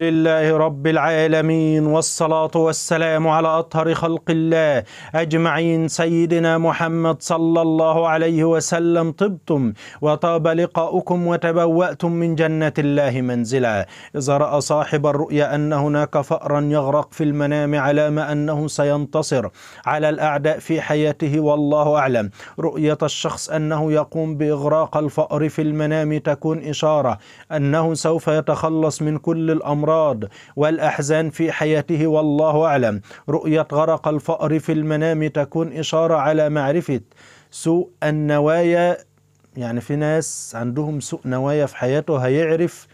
لله رب العالمين والصلاة والسلام على أطهر خلق الله أجمعين سيدنا محمد صلى الله عليه وسلم طبتم وطاب لقاؤكم وتبوأتم من جنة الله منزلا إذا رأى صاحب الرؤيا أن هناك فأرا يغرق في المنام علام أنه سينتصر على الأعداء في حياته والله أعلم رؤية الشخص أنه يقوم بإغراق الفأر في المنام تكون إشارة أنه سوف يتخلص من كل الأمر الأمراض والأحزان في حياته والله أعلم رؤية غرق الفأر في المنام تكون إشارة على معرفة سوء النوايا يعني في ناس عندهم سوء نوايا في حياته هيعرف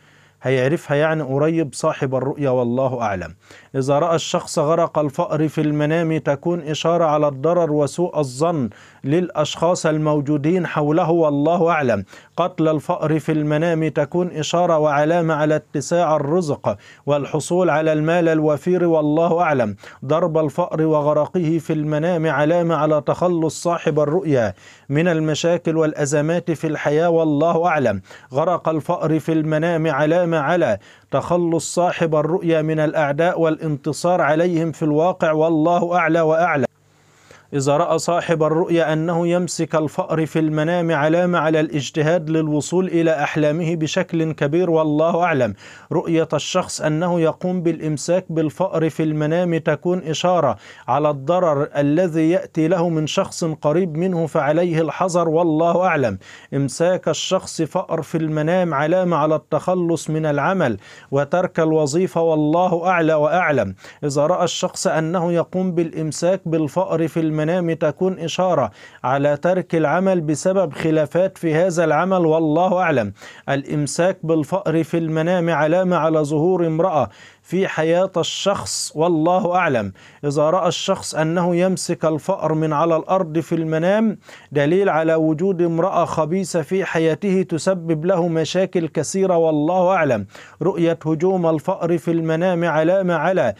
هيعرفها يعني قريب صاحب الرؤية والله أعلم إذا رأى الشخص غرق الفأر في المنام تكون إشارة على الضرر وسوء الظن للأشخاص الموجودين حوله والله أعلم قتل الفأر في المنام تكون إشارة وعلامة على اتساع الرزق والحصول على المال الوفير والله أعلم ضرب الفأر وغرقه في المنام علامة على تخلص صاحب الرؤيا من المشاكل والأزمات في الحياة والله أعلم غرق الفأر في المنام علامة وسلم على تخلص صاحب الرؤيا من الأعداء والانتصار عليهم في الواقع والله أعلى وأعلى إذا رأى صاحب الرؤيا أنه يمسك الفأر في المنام علامة على الاجتهاد للوصول إلى أحلامه بشكل كبير والله أعلم رؤية الشخص أنه يقوم بالإمساك بالفأر في المنام تكون إشارة على الضرر الذي يأتي له من شخص قريب منه فعليه الحذر والله أعلم إمساك الشخص فأر في المنام علامة على التخلص من العمل وترك الوظيفة والله أعلى وأعلم إذا رأى الشخص أنه يقوم بالإمساك بالفأر في المنام المنام تكون إشارة على ترك العمل بسبب خلافات في هذا العمل والله أعلم الإمساك بالفأر في المنام علامة على ظهور امرأة في حياة الشخص والله أعلم إذا رأى الشخص أنه يمسك الفأر من على الأرض في المنام دليل على وجود امرأة خبيثة في حياته تسبب له مشاكل كثيرة والله أعلم رؤية هجوم الفأر في المنام علامة على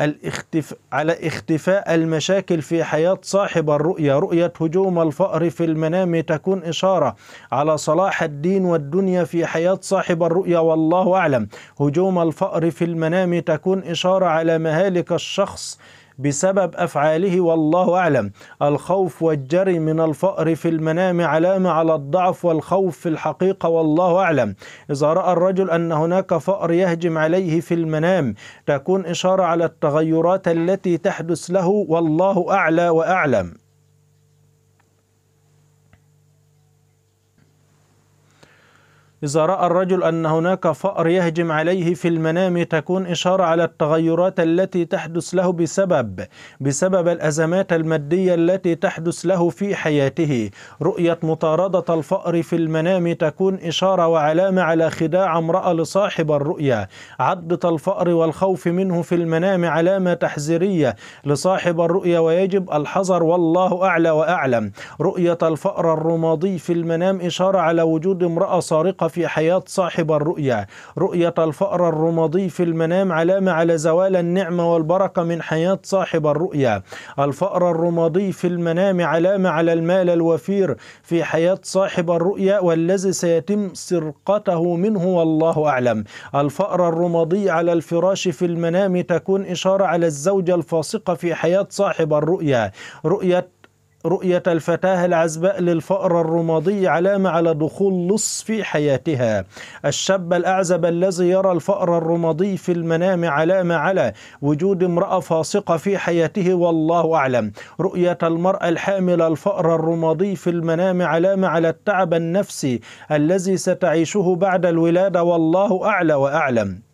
الاختف... على اختفاء المشاكل في حياة صاحب الرؤية رؤية هجوم الفأر في المنام تكون إشارة على صلاح الدين والدنيا في حياة صاحب الرؤية والله أعلم هجوم الفأر في المنام تكون إشارة على مهالك الشخص بسبب أفعاله والله أعلم الخوف والجري من الفأر في المنام علامة على الضعف والخوف في الحقيقة والله أعلم إذا رأى الرجل أن هناك فأر يهجم عليه في المنام تكون إشارة على التغيرات التي تحدث له والله أعلى وأعلم إذا رأى الرجل أن هناك فأر يهجم عليه في المنام تكون إشارة على التغيرات التي تحدث له بسبب بسبب الأزمات المادية التي تحدث له في حياته رؤية مطاردة الفأر في المنام تكون إشارة وعلامة على خداع امرأة لصاحب الرؤيا عدة الفأر والخوف منه في المنام علامة تحذيرية لصاحب الرؤيا ويجب الحذر والله أعلى وأعلم رؤية الفأر الرمادي في المنام إشارة على وجود امرأة سارقة في حياة صاحب الرؤيا رؤية الفأر الرمادي في المنام علامة على زوال النعمة والبركة من حياة صاحب الرؤيا الفأر الرمادي في المنام علامة على المال الوفير في حياة صاحب الرؤيا والذي سيتم سرقته منه والله أعلم الفأر الرمادي على الفراش في المنام تكون إشارة على الزوجة الفاسقة في حياة صاحب الرؤيا رؤية رؤية الفتاة العزباء للفأرة الرمادي علامة على دخول لص في حياتها الشاب الأعزب الذي يرى الفأر الرمادي في المنام علامة على وجود امرأة فاسقة في حياته والله أعلم رؤية المرأة الحاملة الفأر الرمادي في المنام علامة على التعب النفسي الذي ستعيشه بعد الولادة والله أعلى وأعلم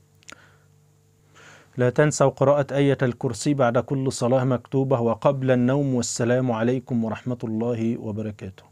لا تنسوا قراءة آية الكرسي بعد كل صلاة مكتوبة وقبل النوم والسلام عليكم ورحمة الله وبركاته